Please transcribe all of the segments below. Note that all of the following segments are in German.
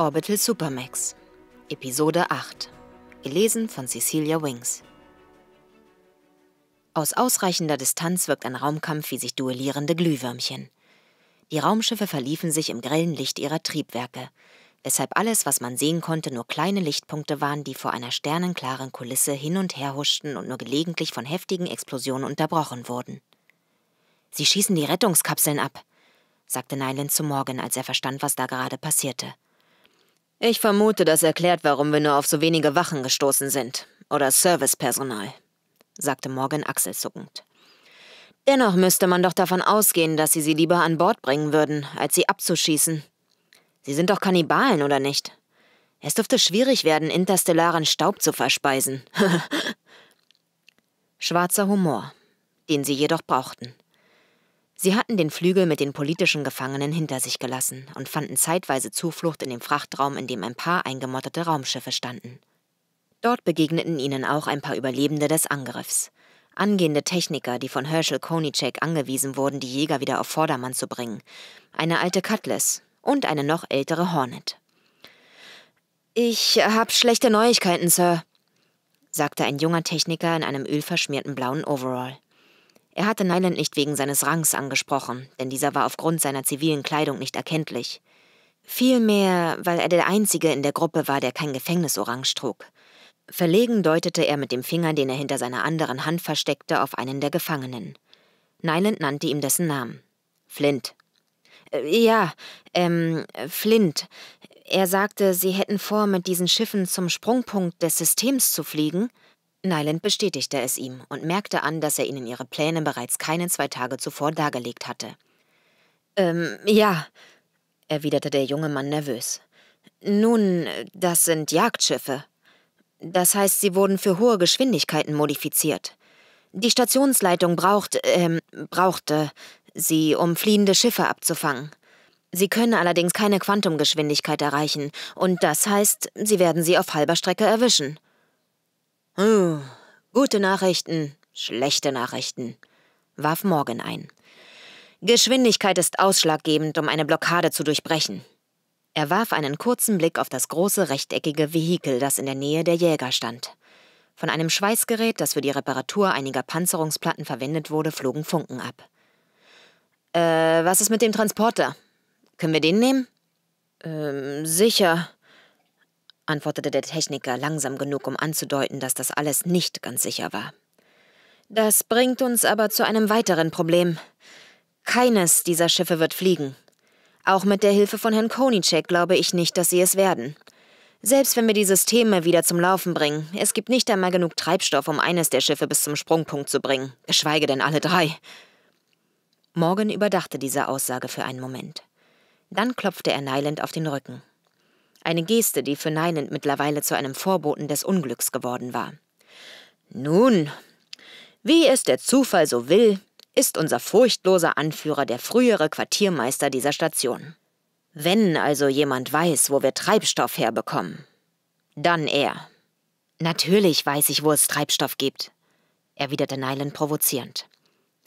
Orbital Supermax, Episode 8. Gelesen von Cecilia Wings. Aus ausreichender Distanz wirkt ein Raumkampf wie sich duellierende Glühwürmchen. Die Raumschiffe verliefen sich im grellen Licht ihrer Triebwerke, weshalb alles, was man sehen konnte, nur kleine Lichtpunkte waren, die vor einer sternenklaren Kulisse hin und her huschten und nur gelegentlich von heftigen Explosionen unterbrochen wurden. Sie schießen die Rettungskapseln ab, sagte Nyland zu Morgan, als er verstand, was da gerade passierte. Ich vermute, das erklärt, warum wir nur auf so wenige Wachen gestoßen sind. Oder Servicepersonal, sagte Morgan achselzuckend. Dennoch müsste man doch davon ausgehen, dass sie sie lieber an Bord bringen würden, als sie abzuschießen. Sie sind doch Kannibalen, oder nicht? Es dürfte schwierig werden, interstellaren Staub zu verspeisen. Schwarzer Humor, den sie jedoch brauchten. Sie hatten den Flügel mit den politischen Gefangenen hinter sich gelassen und fanden zeitweise Zuflucht in dem Frachtraum, in dem ein paar eingemottete Raumschiffe standen. Dort begegneten ihnen auch ein paar Überlebende des Angriffs. Angehende Techniker, die von Herschel Konicek angewiesen wurden, die Jäger wieder auf Vordermann zu bringen. Eine alte Cutlass und eine noch ältere Hornet. Ich hab schlechte Neuigkeiten, Sir, sagte ein junger Techniker in einem ölverschmierten blauen Overall. Er hatte Nyland nicht wegen seines Rangs angesprochen, denn dieser war aufgrund seiner zivilen Kleidung nicht erkenntlich. Vielmehr, weil er der Einzige in der Gruppe war, der kein Gefängnisorange trug. Verlegen deutete er mit dem Finger, den er hinter seiner anderen Hand versteckte, auf einen der Gefangenen. Nyland nannte ihm dessen Namen. Flint. Äh, ja, ähm, Flint. Er sagte, sie hätten vor, mit diesen Schiffen zum Sprungpunkt des Systems zu fliegen. Nyland bestätigte es ihm und merkte an, dass er ihnen ihre Pläne bereits keine zwei Tage zuvor dargelegt hatte. Ähm, ja, erwiderte der junge Mann nervös. Nun, das sind Jagdschiffe. Das heißt, sie wurden für hohe Geschwindigkeiten modifiziert. Die Stationsleitung braucht, ähm, brauchte sie, um fliehende Schiffe abzufangen. Sie können allerdings keine Quantumgeschwindigkeit erreichen, und das heißt, sie werden sie auf halber Strecke erwischen. Hm, gute Nachrichten, schlechte Nachrichten, warf Morgan ein. Geschwindigkeit ist ausschlaggebend, um eine Blockade zu durchbrechen. Er warf einen kurzen Blick auf das große rechteckige Vehikel, das in der Nähe der Jäger stand. Von einem Schweißgerät, das für die Reparatur einiger Panzerungsplatten verwendet wurde, flogen Funken ab. Äh, was ist mit dem Transporter? Können wir den nehmen? Ähm, sicher, antwortete der Techniker langsam genug, um anzudeuten, dass das alles nicht ganz sicher war. Das bringt uns aber zu einem weiteren Problem. Keines dieser Schiffe wird fliegen. Auch mit der Hilfe von Herrn Konicek glaube ich nicht, dass sie es werden. Selbst wenn wir die Systeme wieder zum Laufen bringen, es gibt nicht einmal genug Treibstoff, um eines der Schiffe bis zum Sprungpunkt zu bringen, geschweige denn alle drei. Morgan überdachte diese Aussage für einen Moment. Dann klopfte er Neiland auf den Rücken. Eine Geste, die für Neinend mittlerweile zu einem Vorboten des Unglücks geworden war. Nun, wie es der Zufall so will, ist unser furchtloser Anführer der frühere Quartiermeister dieser Station. Wenn also jemand weiß, wo wir Treibstoff herbekommen, dann er. Natürlich weiß ich, wo es Treibstoff gibt, erwiderte Nylon provozierend.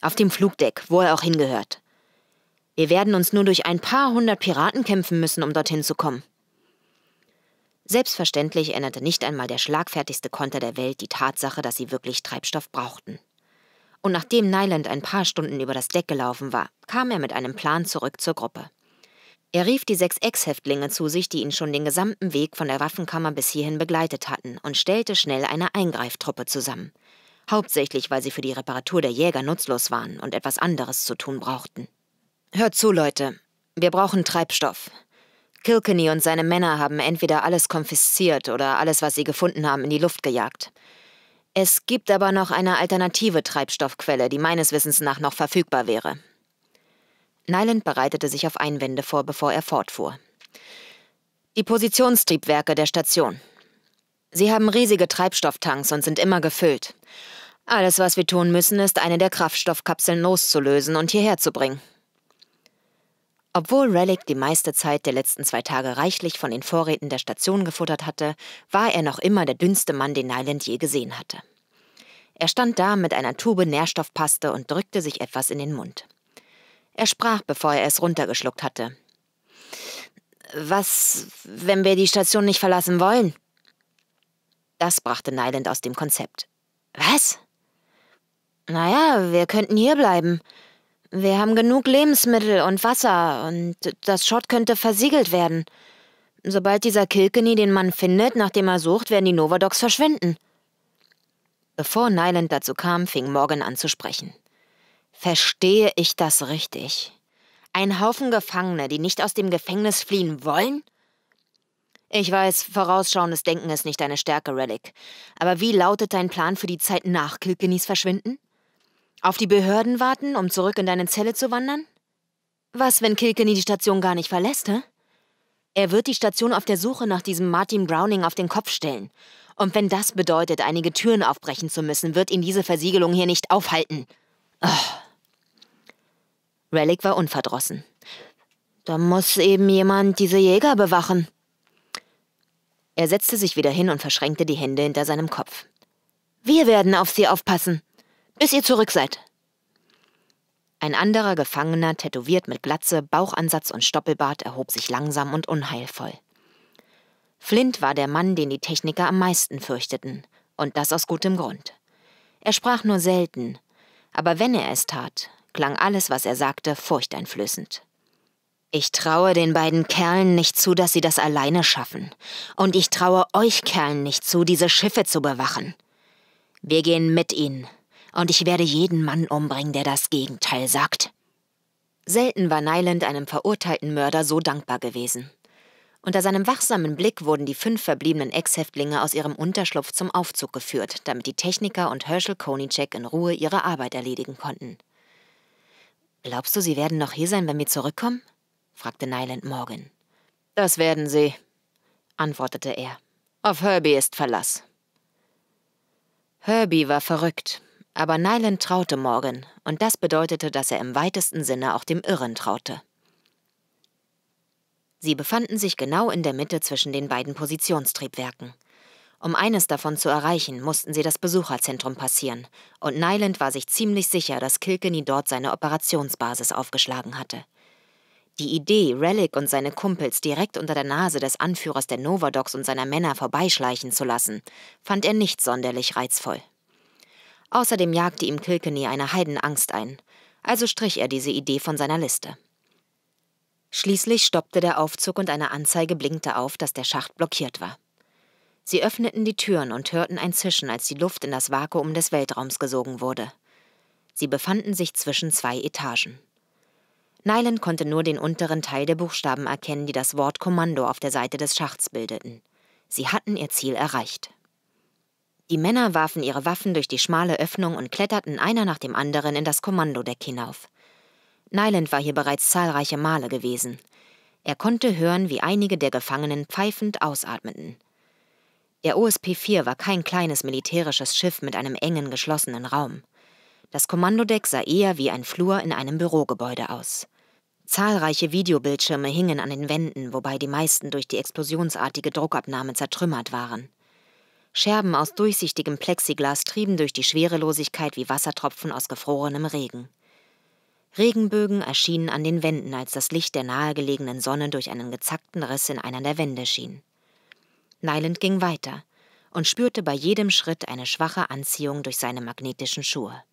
Auf dem Flugdeck, wo er auch hingehört. Wir werden uns nur durch ein paar hundert Piraten kämpfen müssen, um dorthin zu kommen. Selbstverständlich änderte nicht einmal der schlagfertigste Konter der Welt die Tatsache, dass sie wirklich Treibstoff brauchten. Und nachdem Nyland ein paar Stunden über das Deck gelaufen war, kam er mit einem Plan zurück zur Gruppe. Er rief die sechs Ex-Häftlinge zu sich, die ihn schon den gesamten Weg von der Waffenkammer bis hierhin begleitet hatten, und stellte schnell eine Eingreiftruppe zusammen. Hauptsächlich, weil sie für die Reparatur der Jäger nutzlos waren und etwas anderes zu tun brauchten. Hört zu, Leute. Wir brauchen Treibstoff. Kilkenny und seine Männer haben entweder alles konfisziert oder alles, was sie gefunden haben, in die Luft gejagt. Es gibt aber noch eine alternative Treibstoffquelle, die meines Wissens nach noch verfügbar wäre. Nyland bereitete sich auf Einwände vor, bevor er fortfuhr. Die Positionstriebwerke der Station. Sie haben riesige Treibstofftanks und sind immer gefüllt. Alles, was wir tun müssen, ist, eine der Kraftstoffkapseln loszulösen und hierher zu bringen. Obwohl Relic die meiste Zeit der letzten zwei Tage reichlich von den Vorräten der Station gefuttert hatte, war er noch immer der dünnste Mann, den Nyland je gesehen hatte. Er stand da mit einer Tube Nährstoffpaste und drückte sich etwas in den Mund. Er sprach, bevor er es runtergeschluckt hatte. Was, wenn wir die Station nicht verlassen wollen? Das brachte Nyland aus dem Konzept. Was? Naja, wir könnten hierbleiben. Wir haben genug Lebensmittel und Wasser und das Schott könnte versiegelt werden. Sobald dieser Kilkenny den Mann findet, nach dem er sucht, werden die Novadocs verschwinden. Bevor Nyland dazu kam, fing Morgan an zu sprechen. Verstehe ich das richtig? Ein Haufen Gefangene, die nicht aus dem Gefängnis fliehen wollen? Ich weiß, vorausschauendes Denken ist nicht deine Stärke, Relic. Aber wie lautet dein Plan für die Zeit nach Kilkennys Verschwinden? Auf die Behörden warten, um zurück in deine Zelle zu wandern? Was, wenn Kilkenny die Station gar nicht verlässt, hä? Er wird die Station auf der Suche nach diesem Martin Browning auf den Kopf stellen. Und wenn das bedeutet, einige Türen aufbrechen zu müssen, wird ihn diese Versiegelung hier nicht aufhalten. Oh. Relic war unverdrossen. Da muss eben jemand diese Jäger bewachen. Er setzte sich wieder hin und verschränkte die Hände hinter seinem Kopf. Wir werden auf sie aufpassen bis ihr zurück seid. Ein anderer Gefangener, tätowiert mit Glatze, Bauchansatz und Stoppelbart, erhob sich langsam und unheilvoll. Flint war der Mann, den die Techniker am meisten fürchteten, und das aus gutem Grund. Er sprach nur selten, aber wenn er es tat, klang alles, was er sagte, furchteinflößend. Ich traue den beiden Kerlen nicht zu, dass sie das alleine schaffen. Und ich traue euch Kerlen nicht zu, diese Schiffe zu bewachen. Wir gehen mit ihnen und ich werde jeden Mann umbringen, der das Gegenteil sagt. Selten war Nyland einem verurteilten Mörder so dankbar gewesen. Unter seinem wachsamen Blick wurden die fünf verbliebenen Ex-Häftlinge aus ihrem Unterschlupf zum Aufzug geführt, damit die Techniker und Herschel Konicek in Ruhe ihre Arbeit erledigen konnten. Glaubst du, sie werden noch hier sein, wenn wir zurückkommen? fragte Nyland Morgan. Das werden sie, antwortete er. Auf Herbie ist Verlass. Herbie war verrückt, aber Nyland traute Morgan, und das bedeutete, dass er im weitesten Sinne auch dem Irren traute. Sie befanden sich genau in der Mitte zwischen den beiden Positionstriebwerken. Um eines davon zu erreichen, mussten sie das Besucherzentrum passieren, und Nyland war sich ziemlich sicher, dass Kilkenny dort seine Operationsbasis aufgeschlagen hatte. Die Idee, Relic und seine Kumpels direkt unter der Nase des Anführers der Novadocs und seiner Männer vorbeischleichen zu lassen, fand er nicht sonderlich reizvoll. Außerdem jagte ihm Kilkenny eine Heidenangst ein, also strich er diese Idee von seiner Liste. Schließlich stoppte der Aufzug und eine Anzeige blinkte auf, dass der Schacht blockiert war. Sie öffneten die Türen und hörten ein Zischen, als die Luft in das Vakuum des Weltraums gesogen wurde. Sie befanden sich zwischen zwei Etagen. Nyland konnte nur den unteren Teil der Buchstaben erkennen, die das Wort Kommando auf der Seite des Schachts bildeten. Sie hatten ihr Ziel erreicht. Die Männer warfen ihre Waffen durch die schmale Öffnung und kletterten einer nach dem anderen in das Kommandodeck hinauf. Nyland war hier bereits zahlreiche Male gewesen. Er konnte hören, wie einige der Gefangenen pfeifend ausatmeten. Der OSP-4 war kein kleines militärisches Schiff mit einem engen, geschlossenen Raum. Das Kommandodeck sah eher wie ein Flur in einem Bürogebäude aus. Zahlreiche Videobildschirme hingen an den Wänden, wobei die meisten durch die explosionsartige Druckabnahme zertrümmert waren. Scherben aus durchsichtigem Plexiglas trieben durch die Schwerelosigkeit wie Wassertropfen aus gefrorenem Regen. Regenbögen erschienen an den Wänden, als das Licht der nahegelegenen Sonne durch einen gezackten Riss in einer der Wände schien. Nyland ging weiter und spürte bei jedem Schritt eine schwache Anziehung durch seine magnetischen Schuhe.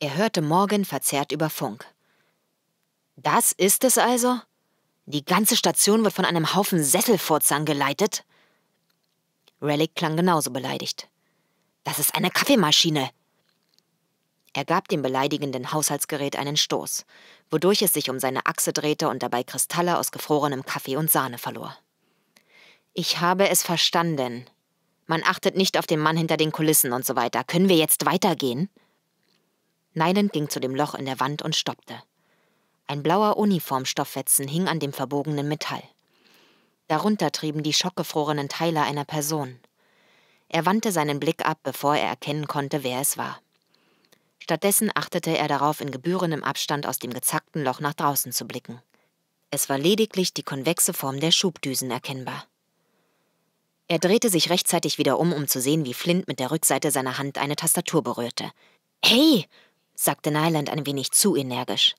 Er hörte Morgan verzerrt über Funk. Das ist es also? Die ganze Station wird von einem Haufen Sesselfurzern geleitet? Relic klang genauso beleidigt. Das ist eine Kaffeemaschine. Er gab dem beleidigenden Haushaltsgerät einen Stoß, wodurch es sich um seine Achse drehte und dabei Kristalle aus gefrorenem Kaffee und Sahne verlor. Ich habe es verstanden. Man achtet nicht auf den Mann hinter den Kulissen und so weiter. Können wir jetzt weitergehen? Neiland ging zu dem Loch in der Wand und stoppte. Ein blauer Uniformstofffetzen hing an dem verbogenen Metall. Darunter trieben die schockgefrorenen Teile einer Person. Er wandte seinen Blick ab, bevor er erkennen konnte, wer es war. Stattdessen achtete er darauf, in gebührendem Abstand aus dem gezackten Loch nach draußen zu blicken. Es war lediglich die konvexe Form der Schubdüsen erkennbar. Er drehte sich rechtzeitig wieder um, um zu sehen, wie Flint mit der Rückseite seiner Hand eine Tastatur berührte. Hey! sagte Nyland ein wenig zu energisch.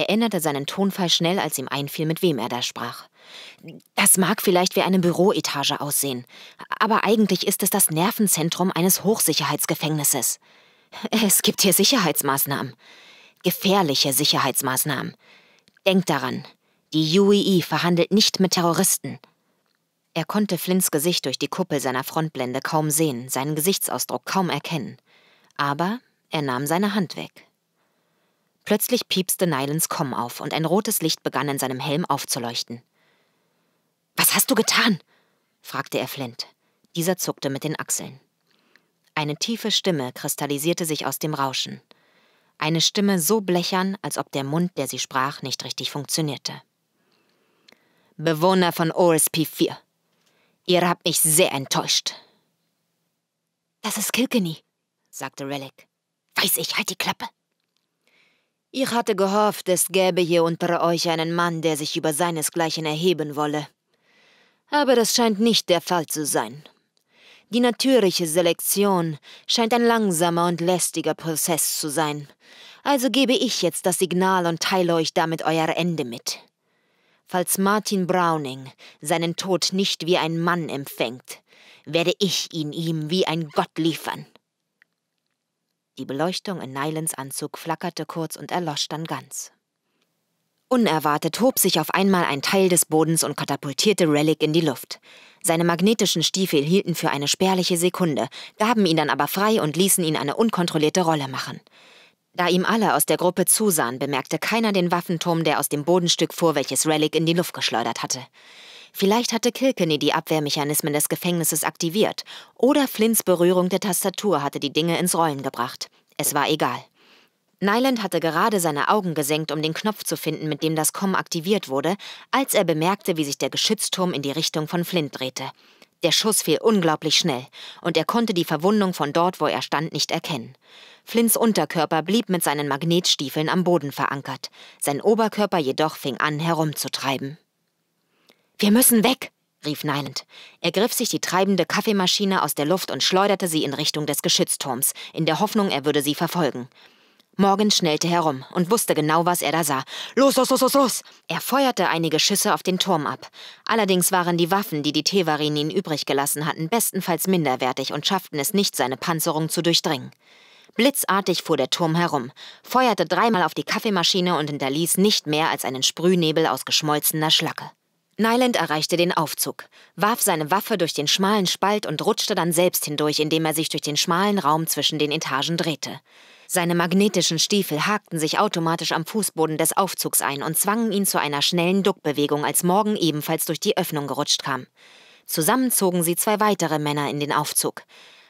Er änderte seinen Tonfall schnell, als ihm einfiel, mit wem er da sprach. Das mag vielleicht wie eine Büroetage aussehen, aber eigentlich ist es das Nervenzentrum eines Hochsicherheitsgefängnisses. Es gibt hier Sicherheitsmaßnahmen. Gefährliche Sicherheitsmaßnahmen. Denkt daran, die UEE e verhandelt nicht mit Terroristen. Er konnte Flints Gesicht durch die Kuppel seiner Frontblende kaum sehen, seinen Gesichtsausdruck kaum erkennen. Aber er nahm seine Hand weg. Plötzlich piepste Nylans Komm auf und ein rotes Licht begann in seinem Helm aufzuleuchten. Was hast du getan? fragte er Flint. Dieser zuckte mit den Achseln. Eine tiefe Stimme kristallisierte sich aus dem Rauschen. Eine Stimme so blechern, als ob der Mund, der sie sprach, nicht richtig funktionierte. Bewohner von OSP 4. Ihr habt mich sehr enttäuscht. Das ist Kilkenny, sagte Relic. Weiß ich, halt die Klappe. Ich hatte gehofft, es gäbe hier unter euch einen Mann, der sich über seinesgleichen erheben wolle. Aber das scheint nicht der Fall zu sein. Die natürliche Selektion scheint ein langsamer und lästiger Prozess zu sein. Also gebe ich jetzt das Signal und teile euch damit euer Ende mit. Falls Martin Browning seinen Tod nicht wie ein Mann empfängt, werde ich ihn ihm wie ein Gott liefern. Die Beleuchtung in Nylans Anzug flackerte kurz und erlosch dann ganz. Unerwartet hob sich auf einmal ein Teil des Bodens und katapultierte Relic in die Luft. Seine magnetischen Stiefel hielten für eine spärliche Sekunde, gaben ihn dann aber frei und ließen ihn eine unkontrollierte Rolle machen. Da ihm alle aus der Gruppe zusahen, bemerkte keiner den Waffenturm, der aus dem Bodenstück fuhr, welches Relic in die Luft geschleudert hatte. Vielleicht hatte Kilkenny die Abwehrmechanismen des Gefängnisses aktiviert oder Flints Berührung der Tastatur hatte die Dinge ins Rollen gebracht. Es war egal. Nyland hatte gerade seine Augen gesenkt, um den Knopf zu finden, mit dem das Komm aktiviert wurde, als er bemerkte, wie sich der Geschützturm in die Richtung von Flint drehte. Der Schuss fiel unglaublich schnell, und er konnte die Verwundung von dort, wo er stand, nicht erkennen. Flints Unterkörper blieb mit seinen Magnetstiefeln am Boden verankert, sein Oberkörper jedoch fing an herumzutreiben. Wir müssen weg, rief Neiland. Er griff sich die treibende Kaffeemaschine aus der Luft und schleuderte sie in Richtung des Geschützturms, in der Hoffnung, er würde sie verfolgen. Morgan schnellte herum und wusste genau, was er da sah. Los, los, los, los, los! Er feuerte einige Schüsse auf den Turm ab. Allerdings waren die Waffen, die die Tevarinin übrig gelassen hatten, bestenfalls minderwertig und schafften es nicht, seine Panzerung zu durchdringen. Blitzartig fuhr der Turm herum, feuerte dreimal auf die Kaffeemaschine und hinterließ nicht mehr als einen Sprühnebel aus geschmolzener Schlacke. Nyland erreichte den Aufzug, warf seine Waffe durch den schmalen Spalt und rutschte dann selbst hindurch, indem er sich durch den schmalen Raum zwischen den Etagen drehte. Seine magnetischen Stiefel hakten sich automatisch am Fußboden des Aufzugs ein und zwangen ihn zu einer schnellen Duckbewegung, als Morgan ebenfalls durch die Öffnung gerutscht kam. Zusammen zogen sie zwei weitere Männer in den Aufzug.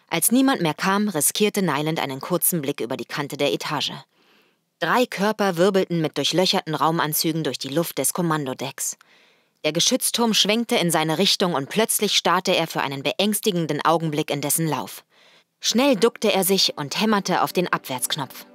Als niemand mehr kam, riskierte Nyland einen kurzen Blick über die Kante der Etage. Drei Körper wirbelten mit durchlöcherten Raumanzügen durch die Luft des Kommandodecks. Der Geschützturm schwenkte in seine Richtung und plötzlich starrte er für einen beängstigenden Augenblick in dessen Lauf. Schnell duckte er sich und hämmerte auf den Abwärtsknopf.